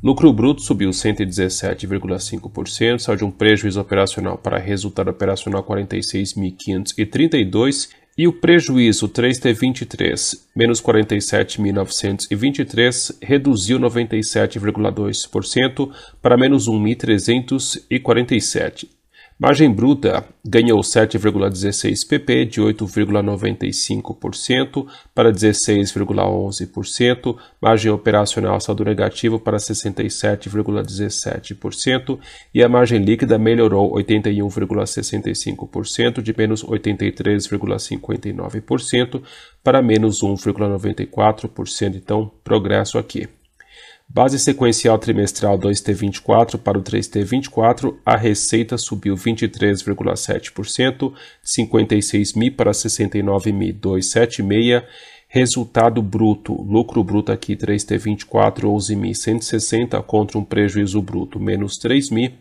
Lucro bruto subiu 117,5%, saiu de um prejuízo operacional para resultado operacional 46.532 e o prejuízo 3T23, menos 47.923, reduziu 97,2% para menos 1.347. Margem bruta ganhou 7,16 pp, de 8,95% para 16,11%. Margem operacional saldo negativo para 67,17%. E a margem líquida melhorou 81,65%, de menos 83,59% para menos 1,94%. Então, progresso aqui. Base sequencial trimestral 2T24 para o 3T24, a receita subiu 23,7%, 56.000 para 69.276. Resultado bruto, lucro bruto aqui 3T24, 11.160 contra um prejuízo bruto menos 3.000.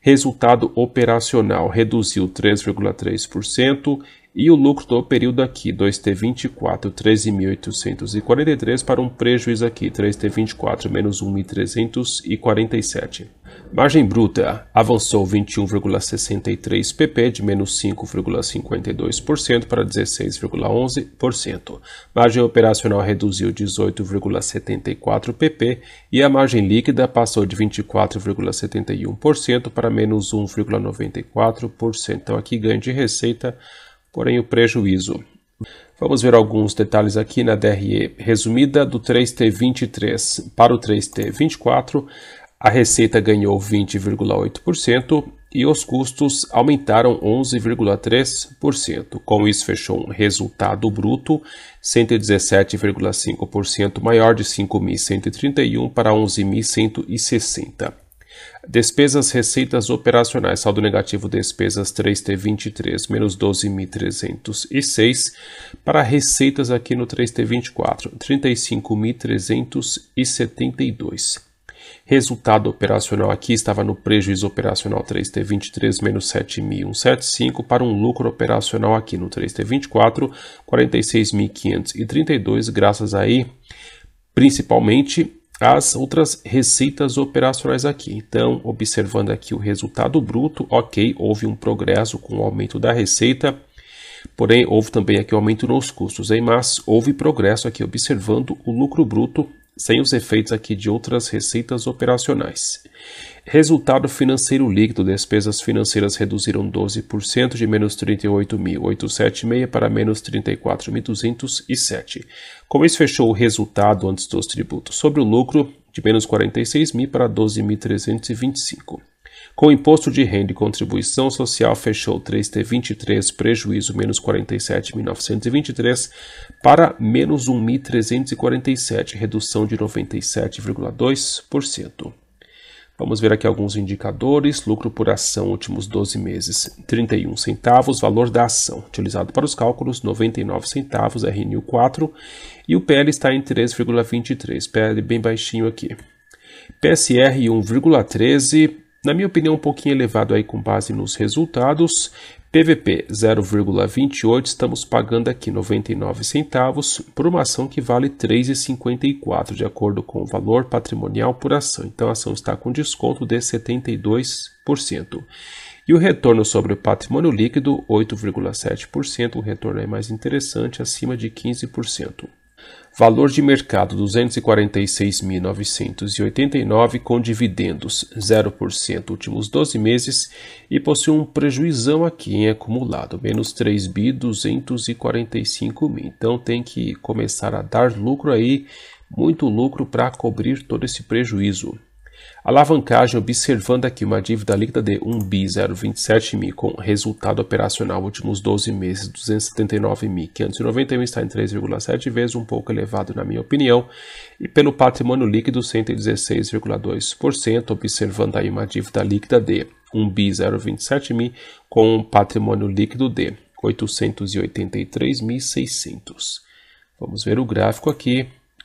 Resultado operacional reduziu 3,3%, e o lucro do período aqui, 2T24, 13.843, para um prejuízo aqui, 3T24, menos 1.347. Margem bruta avançou 21,63 pp de menos 5,52% para 16,11%. Margem operacional reduziu 18,74 pp e a margem líquida passou de 24,71% para menos 1,94%. Então aqui ganho de receita porém o prejuízo. Vamos ver alguns detalhes aqui na DRE resumida do 3T23 para o 3T24. A receita ganhou 20,8% e os custos aumentaram 11,3%. Com isso, fechou um resultado bruto 117,5% maior de 5.131 para 11.160. Despesas receitas operacionais, saldo negativo despesas 3T23, menos 12.306, para receitas aqui no 3T24, 35.372. Resultado operacional aqui estava no prejuízo operacional 3T23 menos 7.175 para um lucro operacional aqui no 3T24, 46.532, graças aí principalmente as outras receitas operacionais aqui. Então, observando aqui o resultado bruto, ok, houve um progresso com o aumento da receita, porém houve também aqui um aumento nos custos, hein? mas houve progresso aqui observando o lucro bruto sem os efeitos aqui de outras receitas operacionais. Resultado financeiro líquido, despesas financeiras reduziram 12% de menos 38.876 para menos 34.207. como isso fechou o resultado antes dos tributos sobre o lucro de menos 46.000 para 12.325. Com o imposto de renda e contribuição social, fechou 3T23, prejuízo menos 47.923 para menos 1.347, redução de 97,2%. Vamos ver aqui alguns indicadores. Lucro por ação últimos 12 meses, 31 centavos. Valor da ação utilizado para os cálculos, 99 centavos, RNU 4. E o PL está em 3,23, PL bem baixinho aqui. PSR 1,13, na minha opinião, um pouquinho elevado aí com base nos resultados. PVP 0,28, estamos pagando aqui 99 centavos por uma ação que vale 3,54 de acordo com o valor patrimonial por ação. Então a ação está com desconto de 72%. E o retorno sobre o patrimônio líquido 8,7%, o retorno é mais interessante acima de 15%. Valor de mercado 246.989 com dividendos 0% últimos 12 meses e possui um prejuízo aqui em acumulado, menos 3 mil. Então tem que começar a dar lucro aí, muito lucro para cobrir todo esse prejuízo. Alavancagem, observando aqui uma dívida líquida de 1 bi 027 mil com resultado operacional últimos 12 meses 279 mil está em 3,7 vezes, um pouco elevado na minha opinião, e pelo patrimônio líquido 116,2%, observando aí uma dívida líquida de 1 bi 027 mil com um patrimônio líquido de 883.600. Vamos ver o gráfico aqui.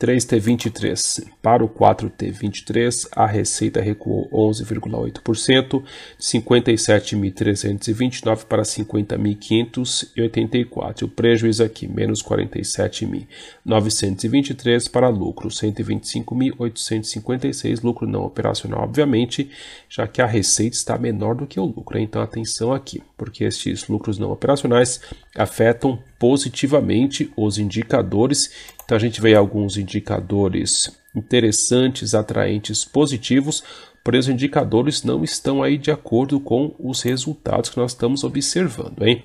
3T23. Para o 4T23, a receita recuou 11,8%, 57.329 para 50.584. O prejuízo aqui, menos 47.923 para lucro, 125.856, lucro não operacional, obviamente, já que a receita está menor do que o lucro. Então, atenção aqui, porque estes lucros não operacionais afetam positivamente os indicadores então a gente vê alguns indicadores interessantes, atraentes, positivos, porém os indicadores não estão aí de acordo com os resultados que nós estamos observando, hein?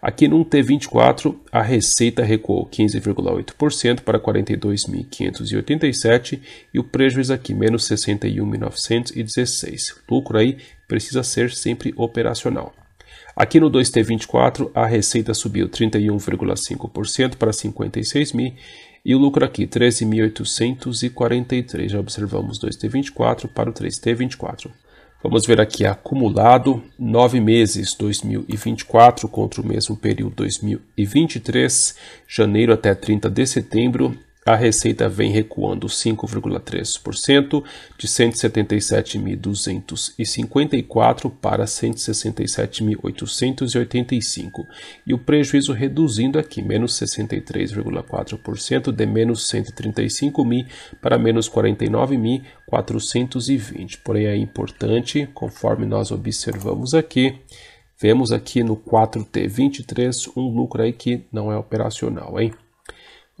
Aqui no T24, a receita recuou 15,8% para 42.587 e o prejuízo aqui menos 61.916. O lucro aí precisa ser sempre operacional. Aqui no 2T24, a receita subiu 31,5% para 56 mil e o lucro aqui, 13.843. Já observamos 2T24 para o 3T24. Vamos ver aqui acumulado, nove meses 2024 contra o mesmo período 2023, janeiro até 30 de setembro, a receita vem recuando 5,3%, de 177.254 para 167.885, e o prejuízo reduzindo aqui, menos 63,4%, de menos 135 mil para menos 49.420. Porém, é importante, conforme nós observamos aqui, vemos aqui no 4T23 um lucro aí que não é operacional, hein?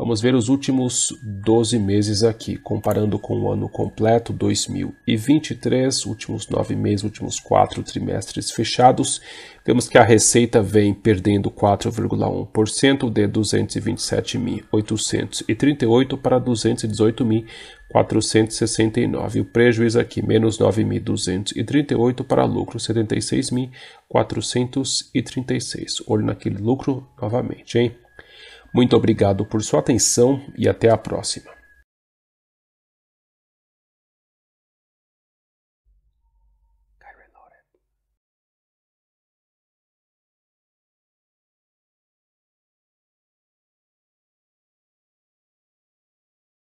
Vamos ver os últimos 12 meses aqui, comparando com o ano completo 2023, últimos nove meses, últimos quatro trimestres fechados. Vemos que a receita vem perdendo 4,1% de 227.838 para 218.469. O prejuízo aqui, menos 9.238 para lucro 76.436. Olho naquele lucro novamente, hein? Muito obrigado por sua atenção e até a próxima.